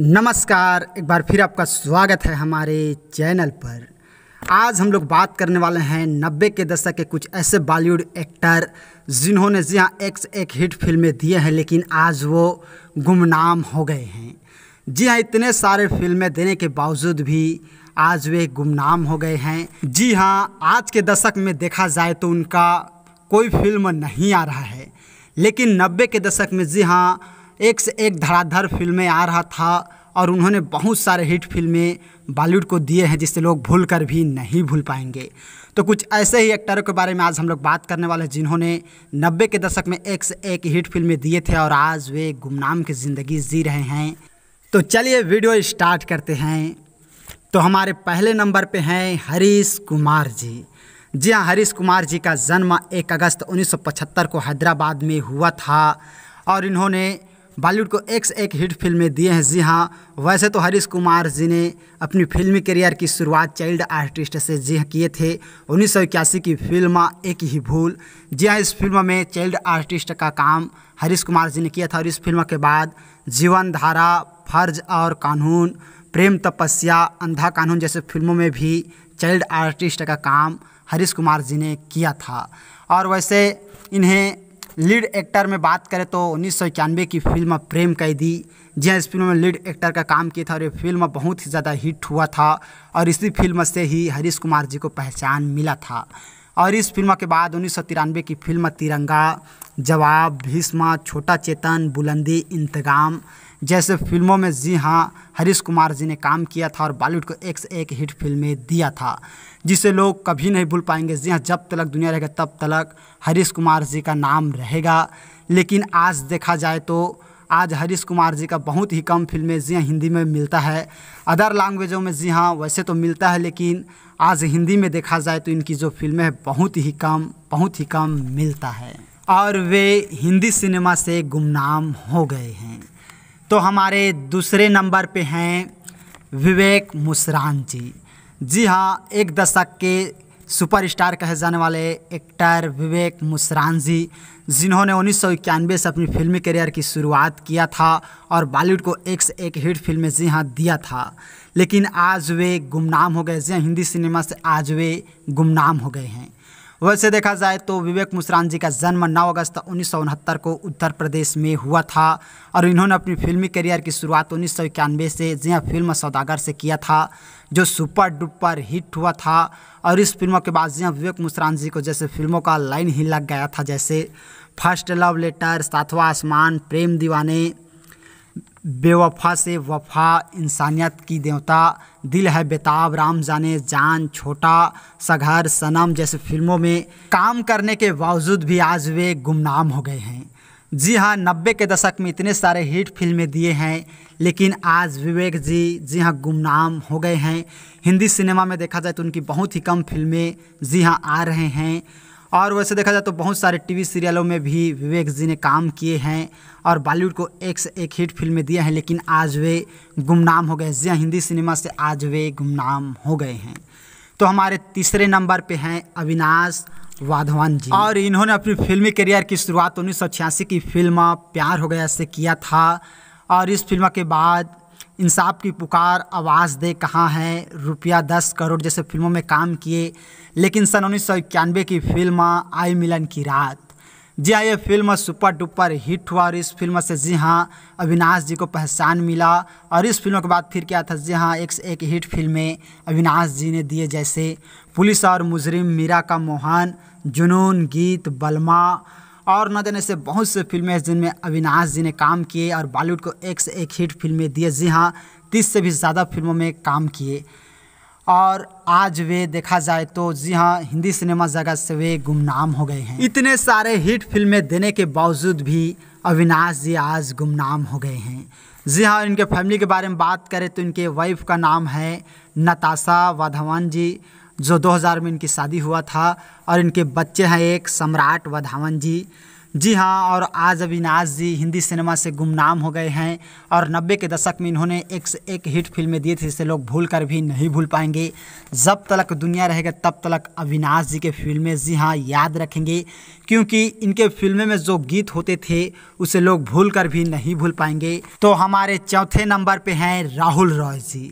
नमस्कार एक बार फिर आपका स्वागत है हमारे चैनल पर आज हम लोग बात करने वाले हैं नब्बे के दशक के कुछ ऐसे बॉलीवुड एक्टर जिन्होंने जी हाँ एक से एक हिट फिल्में दिए हैं लेकिन आज वो गुमनाम हो गए हैं जी हाँ इतने सारे फिल्में देने के बावजूद भी आज वे गुमनाम हो गए हैं जी हाँ आज के दशक में देखा जाए तो उनका कोई फिल्म नहीं आ रहा है लेकिन नब्बे के दशक में जी हाँ एक से एक धड़ाधड़ फिल्में आ रहा था और उन्होंने बहुत सारे हिट फिल्में बॉलीवुड को दिए हैं जिससे लोग भूल कर भी नहीं भूल पाएंगे तो कुछ ऐसे ही एक्टरों के बारे में आज हम लोग बात करने वाले हैं जिन्होंने नब्बे के दशक में एक से एक हिट फिल्में दिए थे और आज वे गुमनाम की ज़िंदगी जी रहे हैं तो चलिए वीडियो स्टार्ट करते हैं तो हमारे पहले नंबर पर हैं हरीश कुमार जी जी हाँ हरीश कुमार जी का जन्म 1 अगस्त 1975 को हैदराबाद में हुआ था और इन्होंने बॉलीवुड को से एक हिट फिल्में दिए हैं जी हाँ वैसे तो हरीश कुमार जी ने अपनी फिल्मी करियर की शुरुआत चाइल्ड आर्टिस्ट से जी हाँ किए थे उन्नीस की फिल्म एक ही भूल जी हाँ इस फिल्म में चाइल्ड आर्टिस्ट का काम हरीश कुमार जी ने किया था और इस फिल्म के बाद जीवन धारा फर्ज और कानून प्रेम तपस्या अंधा कानून जैसे फिल्मों में भी चाइल्ड आर्टिस्ट का काम हरीश कुमार जी ने किया था और वैसे इन्हें लीड एक्टर में बात करें तो उन्नीस की फिल्म प्रेम कैदी जी इस फिल्म में लीड एक्टर का काम किया था और ये फिल्म बहुत ही ज़्यादा हिट हुआ था और इसी फिल्म से ही हरीश कुमार जी को पहचान मिला था और इस फिल्म के बाद उन्नीस की फिल्म तिरंगा जवाब भीष्मा छोटा चेतन बुलंदी इंतगाम जैसे फिल्मों में जी हाँ हरीश कुमार जी ने काम किया था और बॉलीवुड को एक से एक हिट फिल्में दिया था जिसे लोग कभी नहीं भूल पाएंगे जी हाँ जब तक दुनिया रहेगा तब तक हरीश कुमार जी का नाम रहेगा लेकिन आज देखा जाए तो आज हरीश कुमार जी का बहुत ही कम फिल्में जी हाँ हिंदी में मिलता है अदर लैंग्वेजों में जी हाँ वैसे तो मिलता है लेकिन आज हिंदी में देखा जाए तो इनकी जो फिल्में हैं बहुत ही कम बहुत ही कम मिलता है और वे हिंदी सिनेमा से गुमनाम हो गए हैं तो हमारे दूसरे नंबर पे हैं विवेक मुसरान जी जी हाँ एक दशक के सुपरस्टार कहे जाने वाले एक्टर विवेक मुसरान जी जिन्होंने उन्नीस से अपनी फिल्मी करियर की शुरुआत किया था और बॉलीवुड को एक से एक हिट फिल्म जी हाँ दिया था लेकिन आज वे गुमनाम हो गए जी हाँ, हिंदी सिनेमा से आज वे गुमनाम हो गए हैं वैसे देखा जाए तो विवेक मुस्रान जी का जन्म 9 अगस्त उन्नीस को उत्तर प्रदेश में हुआ था और इन्होंने अपनी फिल्मी करियर की शुरुआत उन्नीस से जिया फिल्म सौदागर से किया था जो सुपर डुपर हिट हुआ था और इस फिल्मों के बाद जिया विवेक मुस्रान जी को जैसे फिल्मों का लाइन ही लग गया था जैसे फर्स्ट लव लेटर सातवा आसमान प्रेम दीवाने बेवफा से वफा इंसानियत की देवता दिल है बेताब राम जाने जान छोटा सघर सनम जैसे फिल्मों में काम करने के बावजूद भी आज वे गुमनाम हो गए हैं जी हाँ नब्बे के दशक में इतने सारे हिट फिल्में दिए हैं लेकिन आज विवेक जी जी हाँ गुमनाम हो गए हैं हिंदी सिनेमा में देखा जाए तो उनकी बहुत ही कम फिल्में जी हाँ आ रहे हैं और वैसे देखा जाए तो बहुत सारे टीवी सीरियलों में भी विवेक जी ने काम किए हैं और बॉलीवुड को एक से एक हिट फिल्में दिए हैं लेकिन आज वे गुमनाम हो गए जी हिंदी सिनेमा से आज वे गुमनाम हो गए हैं तो हमारे तीसरे नंबर पे हैं अविनाश वाधवान जी और इन्होंने अपनी फिल्मी करियर की शुरुआत उन्नीस की फिल्म प्यार हो गया से किया था और इस फिल्म के बाद इंसाफ की पुकार आवाज़ दे कहाँ है रुपया दस करोड़ जैसे फिल्मों में काम किए लेकिन सन उन्नीस सौ इक्यानवे की फिल्म आई मिलन की रात जी हाँ ये फिल्म सुपर डुपर हिट हुआ और इस फिल्म से जी हाँ अविनाश जी को पहचान मिला और इस फिल्म के बाद फिर क्या था जी हाँ एक से एक हिट फिल्में अविनाश जी ने दिए जैसे पुलिस और मुजरिम मीरा का मोहन जुनून गीत बलमा और न जाने से बहुत से फिल्में हैं जिनमें अविनाश जी ने काम किए और बॉलीवुड को एक से एक हिट फिल्में दिए जी हाँ तीस से भी ज़्यादा फिल्मों में काम किए और आज वे देखा जाए तो जी हाँ हिंदी सिनेमा जगत से वे गुमनाम हो गए हैं इतने सारे हिट फिल्में देने के बावजूद भी अविनाश जी आज गुमनाम हो गए हैं जी हाँ इनके फैमिली के बारे में बात करें तो इनके वाइफ का नाम है नताशा वाधवान जी जो 2000 में इनकी शादी हुआ था और इनके बच्चे हैं एक सम्राट व धावन जी जी हाँ और आज अविनाश जी हिंदी सिनेमा से गुमनाम हो गए हैं और नब्बे के दशक में इन्होंने एक से एक हिट फिल्में दिए थे जिसे लोग भूल कर भी नहीं भूल पाएंगे जब तक दुनिया रहेगा तब तक अविनाश जी के फिल्में जी हाँ याद रखेंगे क्योंकि इनके फिल्में में जो गीत होते थे उसे लोग भूल कर भी नहीं भूल पाएंगे तो हमारे चौथे नंबर पर हैं राहुल रॉय जी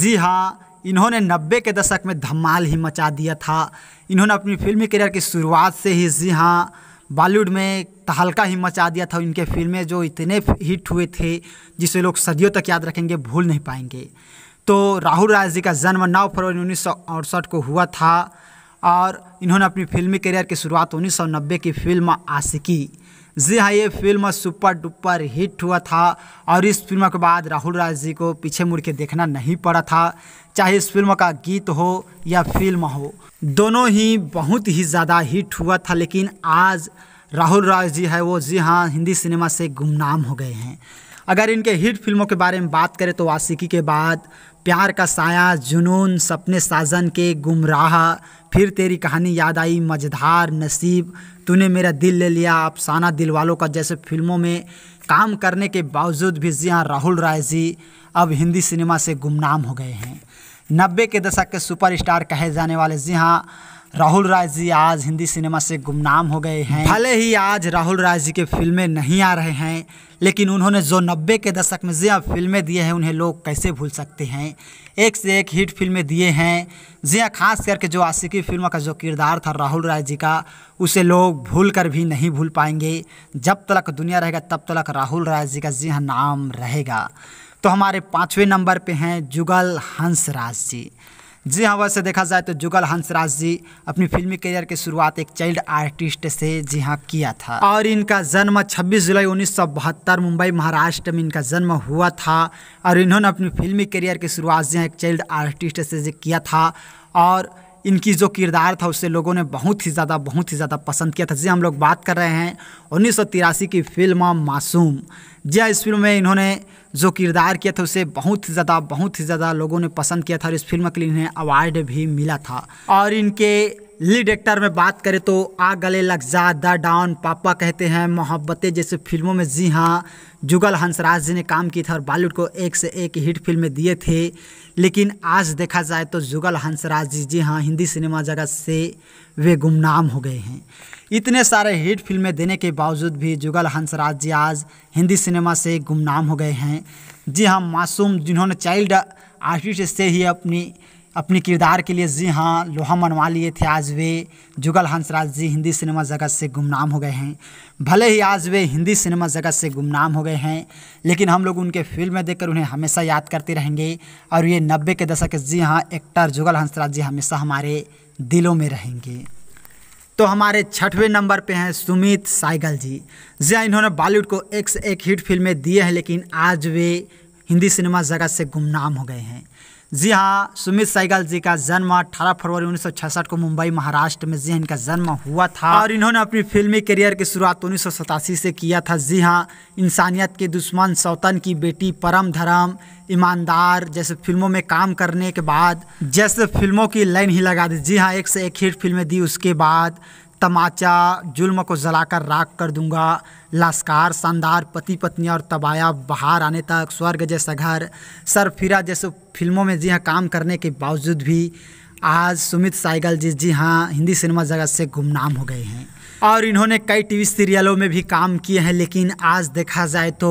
जी हाँ इन्होंने नब्बे के दशक में धमाल ही मचा दिया था इन्होंने अपनी फिल्मी करियर की शुरुआत से ही जी हाँ बॉलीवुड में तहलका ही मचा दिया था इनके फिल्में जो इतने हिट हुए थे जिसे लोग सदियों तक याद रखेंगे भूल नहीं पाएंगे तो राहुल राज जी का जन्म नौ फरवरी उन्नीस को हुआ था और इन्होंने अपनी फिल्मी करियर की शुरुआत 1990 की फिल्म आशिकी जी हाँ ये फिल्म सुपर डुपर हिट हुआ था और इस फिल्म के बाद राहुल राज जी को पीछे मुड़ के देखना नहीं पड़ा था चाहे इस फिल्म का गीत हो या फिल्म हो दोनों ही बहुत ही ज़्यादा हिट हुआ था लेकिन आज राहुल राज जी है वो जी हाँ हिंदी सिनेमा से गुमनाम हो गए हैं अगर इनके हिट फिल्मों के बारे में बात करें तो वासिकी के बाद प्यार का साया जुनून सपने साजन के गुमराह फिर तेरी कहानी याद आई मझधार नसीब तूने मेरा दिल ले लिया अफसाना दिल वालों का जैसे फिल्मों में काम करने के बावजूद भी जिया राहुल राय जी अब हिंदी सिनेमा से गुमनाम हो गए हैं नब्बे के दशक के सुपरस्टार कहे जाने वाले जी हाँ राहुल राय जी आज हिंदी सिनेमा से गुमनाम हो गए हैं भले ही आज राहुल राय जी के फिल्में नहीं आ रहे हैं लेकिन उन्होंने जो नब्बे के दशक में जी फिल्में दिए हैं उन्हें लोग कैसे भूल सकते हैं एक से एक हिट फिल्में दिए हैं जिया खास करके जो आशिकी फिल्म का जो किरदार था राहुल राय जी का उसे लोग भूल कर भी नहीं भूल पाएंगे जब तक दुनिया रहेगा तब तक राहुल राय जी का जी नाम रहेगा तो हमारे पाँचवें नंबर पे हैं जुगल हंसराज जी जी हाँ वैसे देखा जाए तो जुगल हंसराज जी अपनी फिल्मी करियर की शुरुआत एक चाइल्ड आर्टिस्ट से जी हाँ किया था और इनका जन्म 26 जुलाई उन्नीस मुंबई महाराष्ट्र में इनका जन्म हुआ था और इन्होंने अपनी फिल्मी करियर की शुरुआत जी हाँ, एक चाइल्ड आर्टिस्ट से किया था और इनकी जो किरदार था उसे लोगों ने बहुत ही ज़्यादा बहुत ही ज़्यादा पसंद किया था जी हम लोग बात कर रहे हैं उन्नीस की फिल्म मासूम जिया इस फिल्म में इन्होंने जो किरदार किया था उसे बहुत ही ज़्यादा बहुत ही ज़्यादा लोगों ने पसंद किया था और इस फिल्म के लिए इन्हें अवार्ड भी मिला था और इनके लीड एक्टर में बात करें तो आ गले लग जा द डाउन पापा कहते हैं मोहब्बतें जैसे फिल्मों में जी हाँ जुगल हंसराज जी ने काम किया था और बॉलीवुड को एक से एक हिट फिल्में दिए थे लेकिन आज देखा जाए तो जुगल हंसराज जी जी हाँ हिंदी सिनेमा जगत से वे गुमनाम हो गए हैं इतने सारे हिट फिल्में देने के बावजूद भी जुगल हंसराज जी आज हिंदी सिनेमा से गुमनाम हो गए हैं जी हाँ मासूम जिन्होंने चाइल्ड आर्टिस्ट से ही अपनी अपने किरदार के लिए जी हाँ लोहा मनवा लिए थे आज वे जुगल हंसराज जी हिंदी सिनेमा जगत से गुमनाम हो गए हैं भले ही आज वे हिंदी सिनेमा जगत से गुमनाम हो गए हैं लेकिन हम लोग उनके फिल्में देखकर उन्हें हमेशा याद करते रहेंगे और ये नब्बे के दशक जी हाँ एक्टर जुगल हंसराज जी हमेशा हमारे दिलों में रहेंगे तो हमारे छठवें नंबर पे हैं सुमित साइगल जी जी हाँ, इन्होंने बॉलीवुड को एक से एक हिट फिल्में दिए हैं लेकिन आज वे हिंदी सिनेमा जगत से गुमनाम हो गए हैं जी हाँ सुमित साइगल जी का जन्म 18 फरवरी 1966 को मुंबई महाराष्ट्र में जी हाँ, इनका जन्म हुआ था और इन्होंने अपनी फिल्मी करियर की शुरुआत उन्नीस से किया था जी हाँ इंसानियत के दुश्मन सौतन की बेटी परम धर्म ईमानदार जैसे फिल्मों में काम करने के बाद जैसे फिल्मों की लाइन ही लगा दी जी हाँ एक से एक हिट फिल्में दी उसके बाद तमाचा जुल्म को जलाकर राख कर दूंगा लाशकार शानदार पति पत्नी और तबाया बाहर आने तक स्वर्ग जैसा घर सर फिरा जैसे फिल्मों में जी हाँ काम करने के बावजूद भी आज सुमित साइगल जी जी हाँ हिंदी सिनेमा जगत से गुमनाम हो गए हैं और इन्होंने कई टीवी सीरियलों में भी काम किए हैं लेकिन आज देखा जाए तो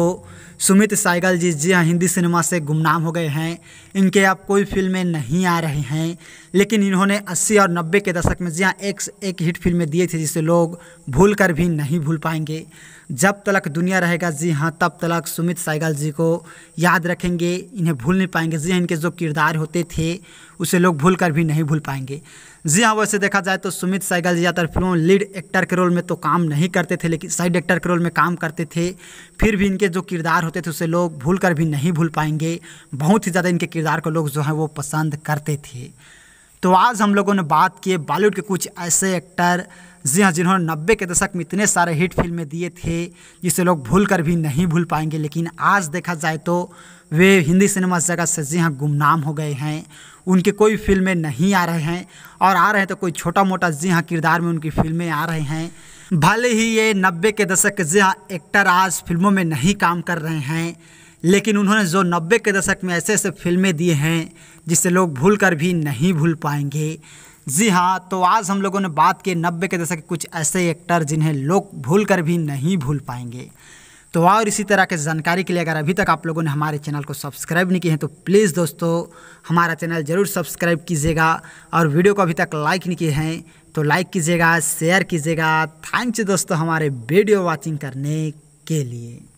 सुमित साइगल जी जी हाँ हिंदी सिनेमा से गुमनाम हो गए हैं इनके अब कोई फिल्में नहीं आ रही हैं लेकिन इन्होंने 80 और 90 के दशक में जी हाँ एक एक हिट फिल्में दिए थे जिसे लोग भूल कर भी नहीं भूल पाएंगे जब तलक दुनिया रहेगा जी हाँ तब तलक सुमित साइगल जी को याद रखेंगे इन्हें भूल नहीं पाएंगे जी हाँ, इनके जो किरदार होते थे उसे लोग भूल कर भी नहीं भूल पाएंगे जी हाँ वैसे देखा जाए तो सुमित साइगल जी ज़्यादातर फिल्मों लीड एक्टर के रोल में तो काम नहीं करते थे लेकिन साइड एक्टर के रोल में काम करते थे फिर भी इनके जो किरदार होते थे उसे लोग भूल कर भी नहीं भूल पाएंगे बहुत ही ज़्यादा इनके किरदार को लोग जो है वो पसंद करते थे तो आज हम लोगों ने बात की बॉलीवुड के कुछ ऐसे एक्टर जी हाँ जिन्होंने नब्बे के दशक में इतने सारे हिट फिल्में दिए थे जिसे लोग भूल कर भी नहीं भूल पाएंगे लेकिन आज देखा जाए तो वे हिंदी सिनेमा जगत से जी हाँ गुमनाम हो गए हैं उनकी कोई फिल्में नहीं आ रहे हैं और आ रहे हैं तो कोई छोटा मोटा जी हाँ किरदार में उनकी फिल्में आ रहे हैं भले ही ये नब्बे के दशक के जी हाँ एक्टर आज फिल्मों में नहीं काम कर रहे हैं लेकिन उन्होंने जो नब्बे के दशक में ऐसे ऐसे फिल्में दिए हैं जिसे लोग भूल कर भी नहीं भूल पाएंगे जी हाँ तो आज हम लोगों ने बात की नब्बे के दशक के कुछ ऐसे एक्टर जिन्हें लोग भूल कर भी नहीं भूल पाएंगे तो और इसी तरह के जानकारी के लिए अगर अभी तक आप लोगों ने हमारे चैनल को सब्सक्राइब नहीं किए हैं तो प्लीज़ दोस्तों हमारा चैनल ज़रूर सब्सक्राइब कीजिएगा और वीडियो को अभी तक लाइक नहीं किए हैं तो लाइक कीजिएगा शेयर कीजिएगा थैंक्स दोस्तों हमारे वीडियो वॉचिंग करने के लिए